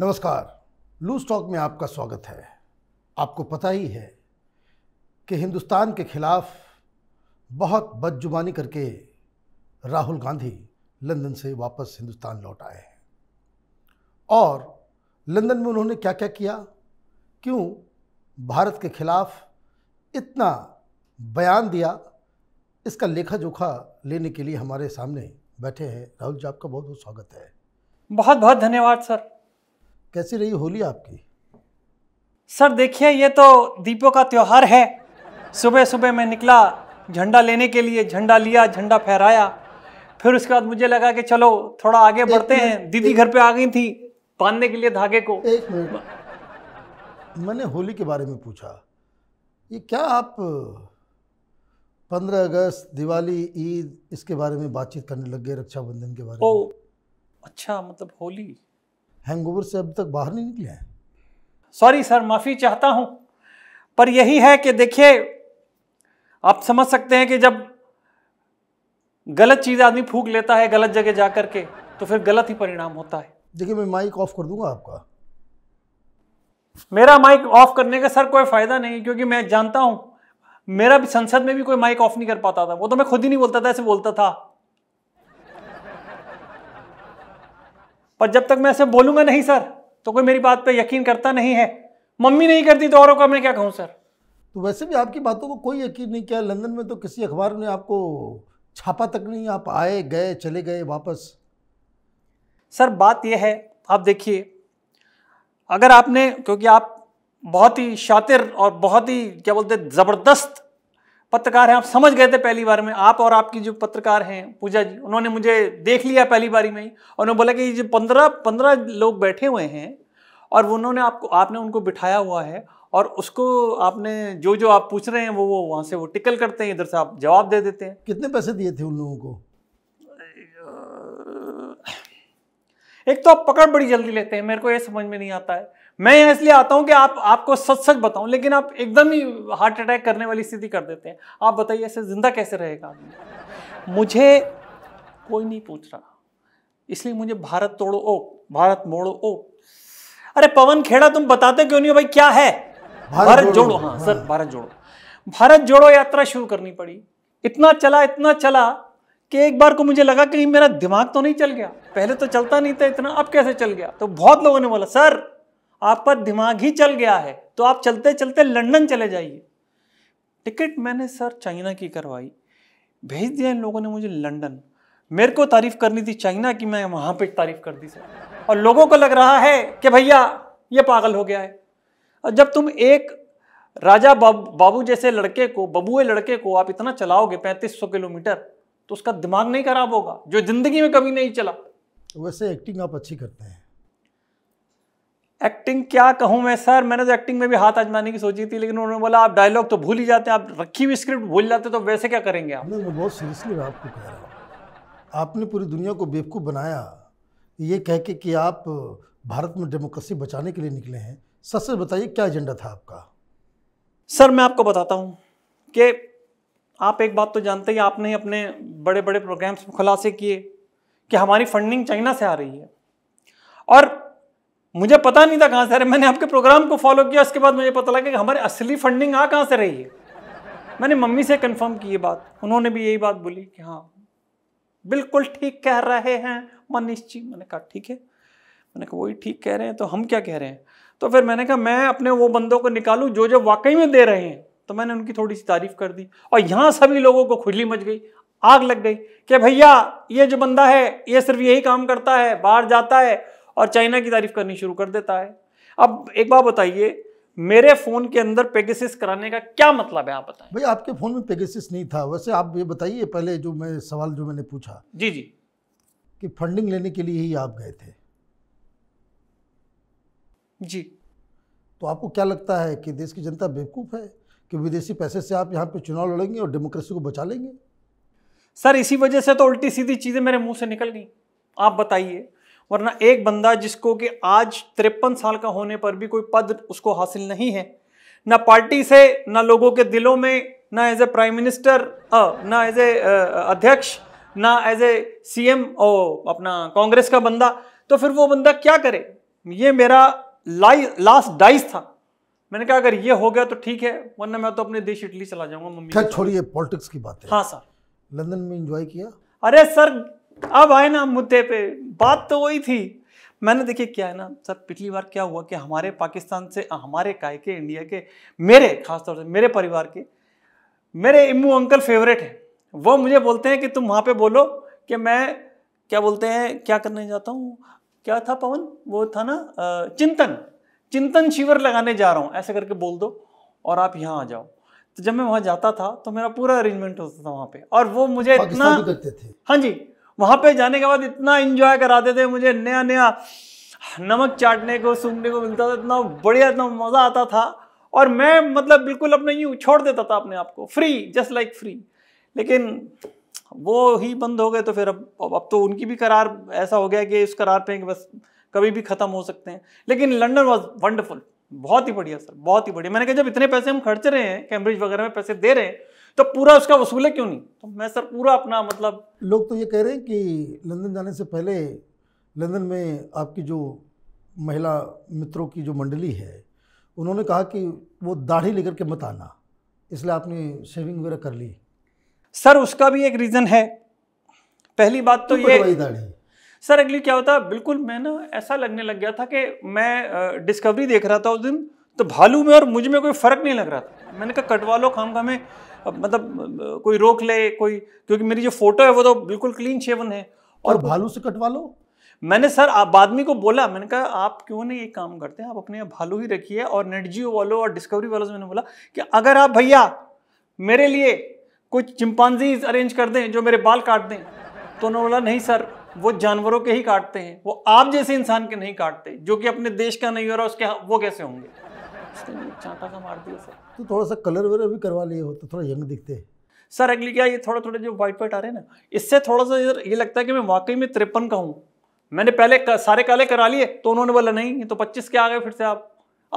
नमस्कार loose talk में आपका स्वागत है आपको पता ही है कि हिंदुस्तान के खिलाफ बहुत बदजुबानी करके राहुल गांधी लंदन से वापस हिंदुस्तान लौट आए हैं और लंदन में उन्होंने क्या क्या किया क्यों भारत के खिलाफ इतना बयान दिया इसका लेखा जोखा लेने के लिए हमारे सामने बैठे हैं राहुल जी आपका बहुत बहुत स्वागत है बहुत बहुत धन्यवाद सर कैसी रही होली आपकी सर देखिए ये तो दीपों का त्यौहार है सुबह सुबह मैं निकला झंडा लेने के लिए झंडा लिया झंडा फहराया फिर उसके बाद मुझे लगा कि चलो थोड़ा आगे बढ़ते हैं दीदी घर पे आ गई थी बांधने के लिए धागे को एक मिनट मैंने होली के बारे में पूछा ये क्या आप पंद्रह अगस्त दिवाली ईद इसके बारे में बातचीत करने लग गए रक्षाबंधन के बारे में अच्छा मतलब होली हैंगओवर से अब तक बाहर नहीं निकले हैं सॉरी सर माफ़ी चाहता हूं पर यही है कि देखिए आप समझ सकते हैं कि जब गलत चीज़ आदमी फूक लेता है गलत जगह जा करके तो फिर गलत ही परिणाम होता है देखिए मैं माइक ऑफ कर दूंगा आपका मेरा माइक ऑफ करने का सर कोई फ़ायदा नहीं क्योंकि मैं जानता हूं मेरा भी संसद में भी कोई माइक ऑफ नहीं कर पाता था वो तो मैं खुद ही नहीं बोलता था ऐसे बोलता था पर जब तक मैं ऐसे बोलूंगा नहीं सर तो कोई मेरी बात पे यकीन करता नहीं है मम्मी नहीं करती तो औरों का मैं क्या कहूँ सर तो वैसे भी आपकी बातों को कोई यकीन नहीं किया लंदन में तो किसी अखबार ने आपको छापा तक नहीं आप आए गए चले गए वापस सर बात यह है आप देखिए अगर आपने क्योंकि आप बहुत ही शातिर और बहुत ही क्या बोलते ज़बरदस्त पत्रकार हैं आप समझ गए थे पहली बार में आप और आपकी जो पत्रकार हैं पूजा जी उन्होंने मुझे देख लिया पहली बारी में ही और उन्होंने बोला कि ये जो पंद्रह पंद्रह लोग बैठे हुए हैं और उन्होंने आपको आपने उनको बिठाया हुआ है और उसको आपने जो जो आप पूछ रहे हैं वो वो वहाँ से वो टिकल करते हैं इधर से आप जवाब दे देते हैं कितने पैसे दिए थे उन लोगों को एक तो आप पकड़ बड़ी जल्दी लेते हैं मेरे को ये समझ में नहीं आता है मैं यहाँ इसलिए आता हूँ कि आप आपको सच सच बताऊँ लेकिन आप एकदम ही हार्ट अटैक करने वाली स्थिति कर देते हैं आप बताइए ऐसे जिंदा कैसे रहेगा आदमी मुझे कोई नहीं पूछ रहा इसलिए मुझे भारत तोड़ो ओ भारत मोड़ो ओ अरे पवन खेड़ा तुम बताते क्यों नहीं हो भाई क्या है भारत, भारत जोड़ो, जोड़ो हाँ, हाँ सर भारत जोड़ो भारत जोड़ो यात्रा शुरू करनी पड़ी इतना चला इतना चला कि एक बार को मुझे लगा कि मेरा दिमाग तो नहीं चल गया पहले तो चलता नहीं था इतना अब कैसे चल गया तो बहुत लोगों ने बोला सर आपका दिमाग ही चल गया है तो आप चलते चलते लंदन चले जाइए टिकट मैंने सर चाइना की करवाई भेज दिया इन लोगों ने मुझे लंदन मेरे को तारीफ करनी थी चाइना की मैं वहां पे तारीफ कर दी सर और लोगों को लग रहा है कि भैया ये पागल हो गया है और जब तुम एक राजा बाबू जैसे लड़के को बबुए लड़के को आप इतना चलाओगे पैंतीस सौ किलोमीटर तो उसका दिमाग नहीं खराब होगा जो जिंदगी में कभी नहीं चला वैसे एक्टिंग आप अच्छी करते हैं एक्टिंग क्या कहूँ मैं सर मैंने तो एक्टिंग में भी हाथ आजमाने की सोची थी लेकिन उन्होंने बोला आप डायलॉग तो भूल ही जाते हैं आप रखी हुई स्क्रिप्ट भूल जाते तो वैसे क्या करेंगे आप मैं बहुत सीरियसली आपको कह रहा हूँ आपने पूरी दुनिया को बेवकूफ़ बनाया ये कह के कि आप भारत में डेमोक्रेसी बचाने के लिए निकले हैं सच सच बताइए क्या एजेंडा था आपका सर मैं आपको बताता हूँ कि आप एक बात तो जानते ही आपने अपने बड़े बड़े प्रोग्राम्स में खुलासे किए कि हमारी फंडिंग चाइना से आ रही है और मुझे पता नहीं था कहाँ से अरे मैंने आपके प्रोग्राम को फॉलो किया उसके बाद मुझे पता लगा कि हमारी असली फंडिंग आ कहाँ से रही है मैंने मम्मी से कंफर्म की ये बात उन्होंने भी यही बात बोली कि हाँ बिल्कुल ठीक कह रहे हैं मनीष जी मैंने कहा ठीक है मैंने कहा वही ठीक कह रहे हैं तो हम क्या कह रहे हैं तो फिर मैंने कहा मैं अपने वो बंदों को निकालूं जो जो वाकई में दे रहे हैं तो मैंने उनकी थोड़ी सी तारीफ कर दी और यहाँ सभी लोगों को खुजली मच गई आग लग गई कि भैया ये जो बंदा है ये सिर्फ यही काम करता है बाहर जाता है और चाइना की तारीफ करनी शुरू कर देता है अब एक बार बताइए मेरे फोन के अंदर पेगेसिस कराने का क्या मतलब है आप बताएं भाई आपके फोन में पेगेसिस नहीं था वैसे आप ये बताइए पहले जो मैं सवाल जो मैंने पूछा जी जी कि फंडिंग लेने के लिए ही आप गए थे जी तो आपको क्या लगता है कि देश की जनता बेवकूफ़ है कि विदेशी पैसे से आप यहाँ पे चुनाव लड़ेंगे और डेमोक्रेसी को बचा लेंगे सर इसी वजह से तो उल्टी सीधी चीज़ें मेरे मुंह से निकल गई आप बताइए वरना एक बंदा जिसको कि आज तिरपन साल का होने पर भी कोई पद उसको हासिल नहीं है ना पार्टी से ना लोगों के दिलों में ना एज ए प्राइम मिनिस्टर ना एज ए अध्यक्ष ना एज ए सी ओ अपना कांग्रेस का बंदा तो फिर वो बंदा क्या करे ये मेरा लाइ लास्ट डाइस था मैंने कहा अगर ये हो गया तो ठीक है वरना मैं तो अपने देश इटली चला जाऊंगा मम्मी छोड़िए पॉलिटिक्स की बात है हाँ सर लंदन में इंजॉय किया अरे सर अब आए ना मुद्दे पे बात तो वही थी मैंने देखिए क्या है ना सर पिछली बार क्या हुआ कि हमारे पाकिस्तान से हमारे काय के इंडिया के मेरे खासतौर से मेरे परिवार के मेरे इमू अंकल फेवरेट हैं वो मुझे बोलते हैं कि तुम वहाँ पे बोलो कि मैं क्या बोलते हैं क्या करने जाता हूँ क्या था पवन वो था ना चिंतन चिंतन शिविर लगाने जा रहा हूँ ऐसे करके बोल दो और आप यहाँ आ जाओ तो जब मैं वहाँ जाता था तो मेरा पूरा अरेंजमेंट होता था वहाँ पे और वो मुझे इतना हाँ जी वहाँ पे जाने के बाद इतना इन्जॉय कराते थे मुझे नया नया नमक चाटने को सूंघने को मिलता था इतना बढ़िया इतना मज़ा आता था और मैं मतलब बिल्कुल अपने यूँ छोड़ देता था अपने आप को फ्री जस्ट लाइक फ्री लेकिन वो ही बंद हो गए तो फिर अब अब तो उनकी भी करार ऐसा हो गया कि इस करार पे बस कभी भी ख़त्म हो सकते हैं लेकिन लंडन वॉज वंडरफुल बहुत ही बढ़िया सर बहुत ही बढ़िया मैंने कहा जब इतने पैसे हम खर्च रहे हैं कैम्ब्रिज वगैरह में पैसे दे रहे हैं तो पूरा उसका वसूल है क्यों नहीं तो मैं सर पूरा अपना मतलब लोग तो ये कह रहे हैं कि लंदन जाने से पहले लंदन में आपकी जो महिला मित्रों की जो मंडली है उन्होंने कहा कि वो दाढ़ी लेकर के मत आना इसलिए आपने शेविंग वगैरह कर ली सर उसका भी एक रीज़न है पहली बात तो, ये दाढ़ी सर अगली क्या होता बिल्कुल मैं ना ऐसा लगने लग गया था कि मैं डिस्कवरी देख रहा था उस दिन तो भालू में और मुझ में कोई फ़र्क नहीं लग रहा था मैंने कहा कटवा लो खाम खा में मतलब कोई रोक ले कोई क्योंकि मेरी जो फोटो है वो तो बिल्कुल क्लीन शेवन है और भालू से कटवा लो मैंने सर आप आदमी को बोला मैंने कहा आप क्यों नहीं ये काम करते हैं आप अपने भालू ही रखिए और नेट जियो वालों और डिस्कवरी वालों से मैंने बोला कि अगर आप भैया मेरे लिए कुछ चिंपांजीज अरेंज कर दें जो मेरे बाल काट दें तो उन्होंने बोला नहीं सर वो जानवरों के ही काटते हैं वो आप जैसे इंसान के नहीं काटते जो कि अपने देश का नहीं हो रहा उसके वो कैसे होंगे उसने चाटा का मार दिया सर तो थोड़ा सा कलर वगैरह भी करवा लिए हो तो थोड़ा यंग दिखते सर अगली क्या ये थोड़ा थोड़े जो व्हाइट व्हाइट आ रहे हैं ना इससे थोड़ा सा ये लगता है कि मैं वाकई में तिरपन का हूँ मैंने पहले का, सारे काले करा लिए तो उन्होंने बोला नहीं तो पच्चीस के आ गए फिर से आप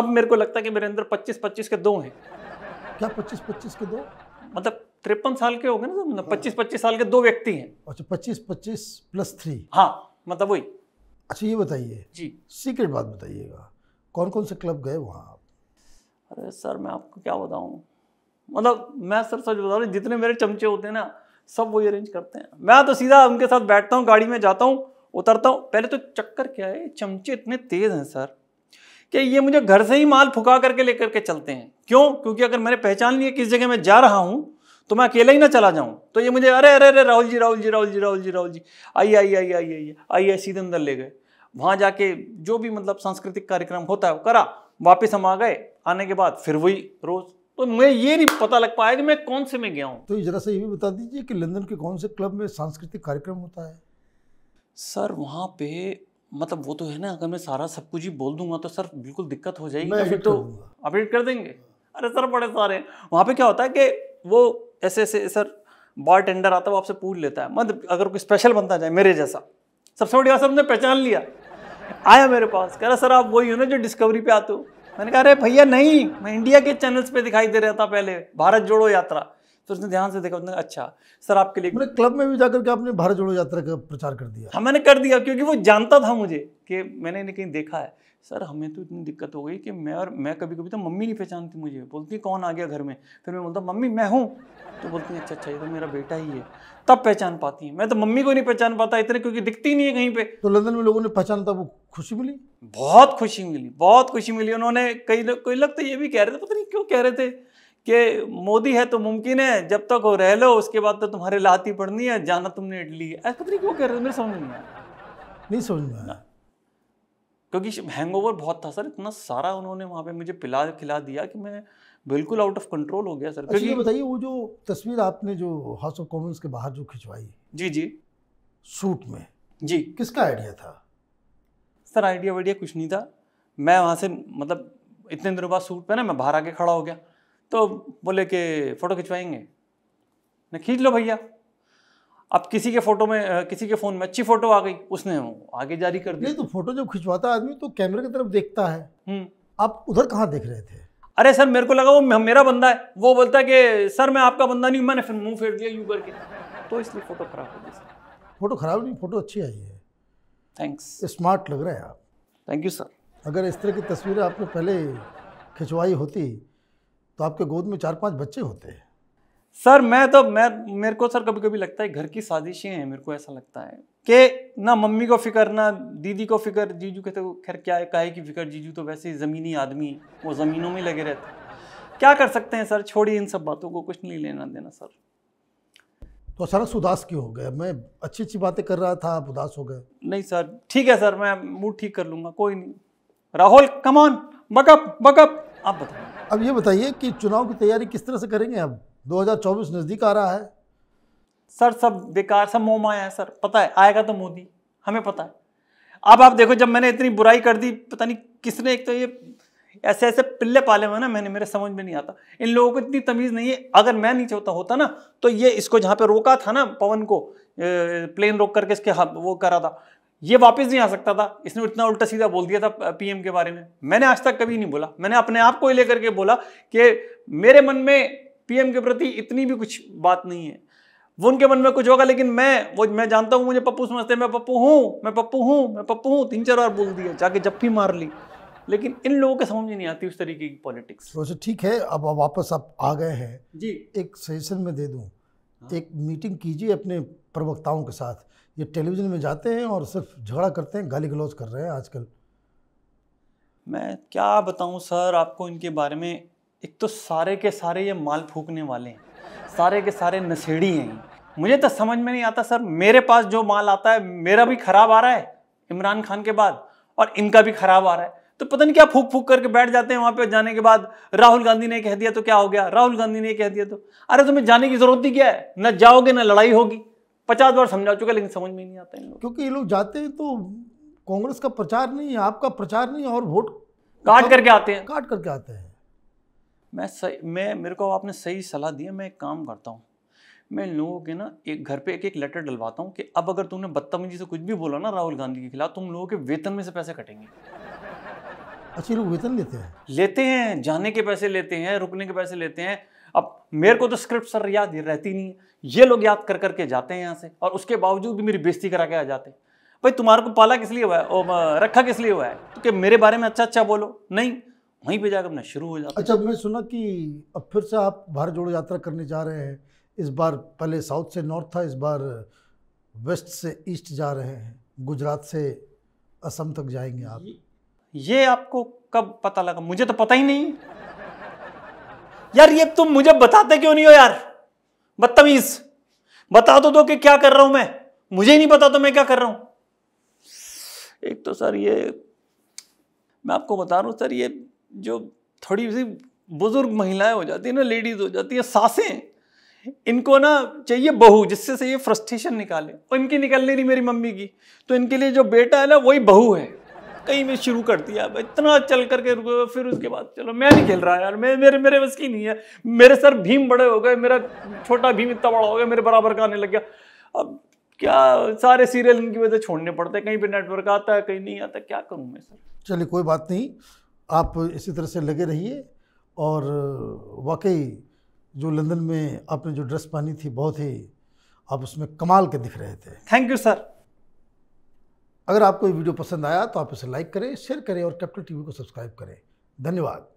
अब मेरे को लगता है कि मेरे अंदर पच्चीस पच्चीस के दो हैं क्या पच्चीस पच्चीस के दो मतलब तिरपन साल के हो गए ना सर मतलब पच्चीस पच्चीस साल के दो व्यक्ति हैं अच्छा पच्चीस पच्चीस प्लस थ्री हाँ मतलब वही अच्छा ये बताइए जी सीक्रेट बात बताइएगा कौन कौन से क्लब गए वहाँ आप अरे सर मैं आपको क्या बताऊँ मतलब मैं सर सच बता रहा जितने मेरे चमचे होते हैं ना सब वही अरेंज करते हैं मैं तो सीधा उनके साथ बैठता हूँ गाड़ी में जाता हूँ उतरता हूँ पहले तो चक्कर क्या है चमचे इतने तेज़ हैं सर कि ये मुझे घर से ही माल फुका करके लेकर के चलते हैं क्यों क्योंकि अगर मैंने पहचान लिया किस जगह मैं जा रहा हूँ तो मैं अकेला ही ना चला जाऊँ तो ये मुझे अरे अरे अरे राहुल जी राहुल जी राहुल जी राहुल जी राहुल जी आइए आइए आइए आइए आइए आइए सीधे अंदर ले गए वहाँ जाके जो भी मतलब सांस्कृतिक कार्यक्रम होता है वो करा वापस हम आ गए आने के बाद फिर वही रोज तो मैं ये नहीं पता लग पाया कि मैं कौन से में गया हूँ तो जरा सा ये भी बता दीजिए कि लंदन के कौन से क्लब में सांस्कृतिक कार्यक्रम होता है सर वहाँ पे मतलब वो तो है ना अगर मैं सारा सब कुछ ही बोल दूंगा तो सर बिल्कुल दिक्कत हो जाएगी तो तो अपडेट कर देंगे अरे सर बड़े सारे वहाँ पे क्या होता है कि वो ऐसे ऐसे सर बार टेंडर आता है वो आपसे पूछ लेता है मत अगर कोई स्पेशल बनता जाए मेरे जैसा सबसे बड़ी बात सर हमने पहचान लिया आया मेरे पास कह रहा सर आप वही हो ना जो डिस्कवरी पे आते हो मैंने कहा अरे भैया नहीं मैं इंडिया के चैनल्स पे दिखाई दे रहा था पहले भारत जोड़ो यात्रा तो उसने ध्यान से देखा उसने अच्छा सर आपके लिए मैंने क्लब में भी जाकर के आपने भारत जोड़ो यात्रा का प्रचार कर दिया हाँ मैंने कर दिया क्योंकि वो जानता था मुझे कि मैंने इन्हें कहीं देखा है सर हमें तो इतनी दिक्कत हो गई कि मैं और मैं कभी कभी तो मम्मी नहीं पहचानती मुझे बोलती कौन आ गया घर में फिर मैं बोलता मम्मी मैं हूँ तो बोलती अच्छा अच्छा ये तो मेरा बेटा ही है तब पहचान पाती है मैं तो मम्मी को नहीं पहचान पाता इतने क्योंकि दिखती नहीं है कहीं पे तो लंदन में लोगों ने पहचान था वो खुशी मिली बहुत खुशी मिली बहुत खुशी मिली उन्होंने कई लोग कोई लगता ये भी कह रहे थे पता नहीं क्यों कह रहे थे कि मोदी है तो मुमकिन है जब तक वो रह लो उसके बाद तो तुम्हारे लाती पड़नी है जाना तुमने इडली है तरीके क्यों कह रहे हो मेरे समझ में नहीं समझ में क्योंकि ओवर बहुत था सर इतना सारा उन्होंने वहाँ पे मुझे पिला खिला दिया कि मैं बिल्कुल आउट ऑफ कंट्रोल हो गया सर अच्छा ये बताइए वो जो तस्वीर आपने जो हाउस ऑफ कॉमन्स के बाहर जो खिंचवाई जी जी सूट में जी किसका आइडिया था सर आइडिया वाइडिया कुछ नहीं था मैं वहाँ से मतलब इतने दिनों बाद सूट पहना मैं बाहर आके खड़ा हो गया तो बोले कि फ़ोटो खिंचवाएंगे ना खींच लो भैया अब किसी के फोटो में किसी के फ़ोन में अच्छी फ़ोटो आ गई उसने आगे जारी कर दी तो फ़ोटो जब खिंचवाता आदमी तो कैमरे की तरफ देखता है हम्म। आप उधर कहाँ देख रहे थे अरे सर मेरे को लगा वो मेरा बंदा है वो बोलता है कि सर मैं आपका बंदा नहीं मैंने फिर मुंह फेर दिया यू करके तो इसलिए फ़ोटो ख़राब हो गई सर फ़ोटो ख़राब नहीं फ़ोटो अच्छी आई है थैंक्स स्मार्ट लग रहे हैं आप थैंक यू सर अगर इस तरह की तस्वीरें आपने पहले खिंचवाई होती तो आपके गोद में चार पांच बच्चे होते हैं सर मैं तो मैं मेरे को सर कभी कभी लगता है घर की साजिशें हैं मेरे को ऐसा लगता है कि ना मम्मी को फिक्र ना दीदी को फिक्र जीजू कहते तो खैर क्या है काहे की फिक्र जीजू तो वैसे ही ज़मीनी आदमी वो ज़मीनों में लगे रहते क्या कर सकते हैं सर छोड़िए इन सब बातों को कुछ नहीं लेना देना सर तो सर उदास क्यों हो गए मैं अच्छी अच्छी बातें कर रहा था आप उदास हो गए नहीं सर ठीक है सर मैं मूड ठीक कर लूँगा कोई नहीं राहुल कमॉन बकअप बकअप आप बताइए अब ये बताइए कि चुनाव की तैयारी किस तरह से करेंगे अब 2024 नज़दीक आ रहा है सर सब बेकार सब मोह माया है सर पता है आएगा तो मोदी हमें पता है अब आप देखो जब मैंने इतनी बुराई कर दी पता नहीं किसने एक तो ये ऐसे ऐसे पिल्ले पाले हुए ना मैंने मेरे समझ में नहीं आता इन लोगों को इतनी तमीज़ नहीं है अगर मैं नहीं चाहता होता ना तो ये इसको जहाँ पे रोका था ना पवन को प्लेन रोक करके इसके हाँ, वो करा था ये वापस नहीं आ सकता था इसने इतना उल्टा सीधा बोल दिया था पीएम के बारे में मैंने आज तक कभी नहीं बोला मैंने अपने आप को ही लेकर के बोला कि मेरे मन में पीएम के प्रति इतनी भी कुछ बात नहीं है वो उनके मन में कुछ होगा लेकिन मैं वो मैं जानता हूँ मुझे पप्पू समझते मैं पप्पू हूँ मैं पप्पू हूँ मैं पप्पू हूँ तीन चार बार बोल दिया जाके जप्पी मार ली लेकिन इन लोगों के समझ नहीं आती उस तरीके की पॉलिटिक्स वैसे ठीक है अब वापस आप आ गए हैं जी एक सजेशन में दे दूँ हाँ। एक मीटिंग कीजिए अपने प्रवक्ताओं के साथ ये टेलीविज़न में जाते हैं और सिर्फ झगड़ा करते हैं गाली गलौज कर रहे हैं आजकल मैं क्या बताऊं सर आपको इनके बारे में एक तो सारे के सारे ये माल फूकने वाले हैं सारे के सारे नशेड़ी हैं मुझे तो समझ में नहीं आता सर मेरे पास जो माल आता है मेरा भी खराब आ रहा है इमरान खान के बाद और इनका भी खराब आ रहा है तो पता नहीं क्या फूक फूक करके बैठ जाते हैं वहां पे जाने के बाद राहुल गांधी ने कह दिया तो क्या हो गया राहुल गांधी ने कह दिया तो अरे तुम्हें जाने की जरूरत ही क्या है ना जाओगे ना लड़ाई होगी पचास बार समझा चुका लेकिन समझ में नहीं आता इन लोग क्योंकि ये लोग जाते हैं तो कांग्रेस का प्रचार नहीं आपका प्रचार नहीं और वोट काट करके आते हैं काट करके आते हैं मैं सही मैं मेरे को आपने सही सलाह दी है मैं एक काम करता हूँ मैं लोगों के ना एक घर पे एक एक लेटर डलवाता हूँ कि अब अगर तुमने बदतमीजी से कुछ भी बोला ना राहुल गांधी के खिलाफ तुम लोगों के वेतन में से पैसे कटेंगे अच्छे लोग वेतन लेते हैं लेते हैं जाने के पैसे लेते हैं रुकने के पैसे लेते हैं अब मेरे को तो स्क्रिप्ट सर याद रहती नहीं है ये लोग याद कर करके जाते हैं यहाँ से और उसके बावजूद भी मेरी बेजती करा के आ जाते हैं भाई तुम्हारे को पाला किस लिए हुआ है ओ, रखा किस लिए हुआ है तो कि मेरे बारे में अच्छा अच्छा बोलो नहीं वहीं पे जाकर अपना शुरू हो जाता अच्छा मैंने सुना कि अब फिर से आप भारत जोड़ो यात्रा करने जा रहे हैं इस बार पहले साउथ से नॉर्थ था इस बार वेस्ट से ईस्ट जा रहे हैं गुजरात से असम तक जाएंगे आप ये आपको कब पता लगा मुझे तो पता ही नहीं यार ये तुम मुझे बताते क्यों नहीं हो यार बदतमीज बता तो दो तो कि क्या कर रहा हूं मैं मुझे ही नहीं पता तो मैं क्या कर रहा हूं एक तो सर ये मैं आपको बता रहा हूं सर ये जो थोड़ी सी बुजुर्ग महिलाएं हो जाती है ना लेडीज हो जाती है सासें इनको ना चाहिए बहू जिससे से ये फ्रस्ट्रेशन निकाले और इनकी निकलने नहीं मेरी मम्मी की तो इनके लिए जो बेटा है ना वही बहू है कहीं में शुरू कर दिया इतना चल करके रुके फिर उसके बाद चलो मैं नहीं खेल रहा यार मैं मेरे मेरे बस की नहीं है मेरे सर भीम बड़े हो गए मेरा छोटा भीम इतना बड़ा हो गया मेरे बराबर का आने लग गया अब क्या सारे सीरियल इनकी वजह छोड़ने पड़ते हैं कहीं पर नेटवर्क आता है कहीं नहीं आता क्या करूँ मैं सर चलिए कोई बात नहीं आप इसी तरह से लगे रहिए और वाकई जो लंदन में आपने जो ड्रेस पहनी थी बहुत ही आप उसमें कमाल के दिख रहे थे थैंक यू सर अगर आपको ये वीडियो पसंद आया तो आप इसे लाइक करें शेयर करें और कैपिटल टीवी को सब्सक्राइब करें धन्यवाद